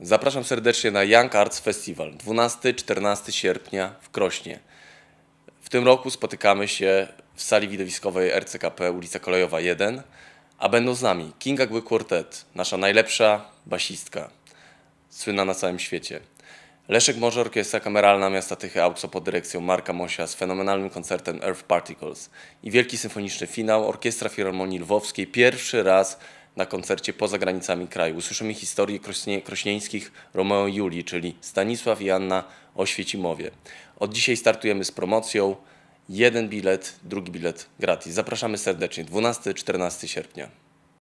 Zapraszam serdecznie na Young Arts Festival 12-14 sierpnia w Krośnie. W tym roku spotykamy się w sali widowiskowej RCKP ulica Kolejowa 1, a będą z nami Kinga Gły Quartet, nasza najlepsza basistka, słynna na całym świecie. Leszek Morze Orkiestra Kameralna Miasta Tychy Autso pod dyrekcją Marka Mosia z fenomenalnym koncertem Earth Particles i wielki symfoniczny finał Orkiestra Filharmonii Lwowskiej pierwszy raz na koncercie poza granicami kraju. Usłyszymy historię krośnie, krośnieńskich Romeo i Julii, czyli Stanisław i Anna Oświecimowie. Od dzisiaj startujemy z promocją. Jeden bilet, drugi bilet gratis. Zapraszamy serdecznie. 12-14 sierpnia.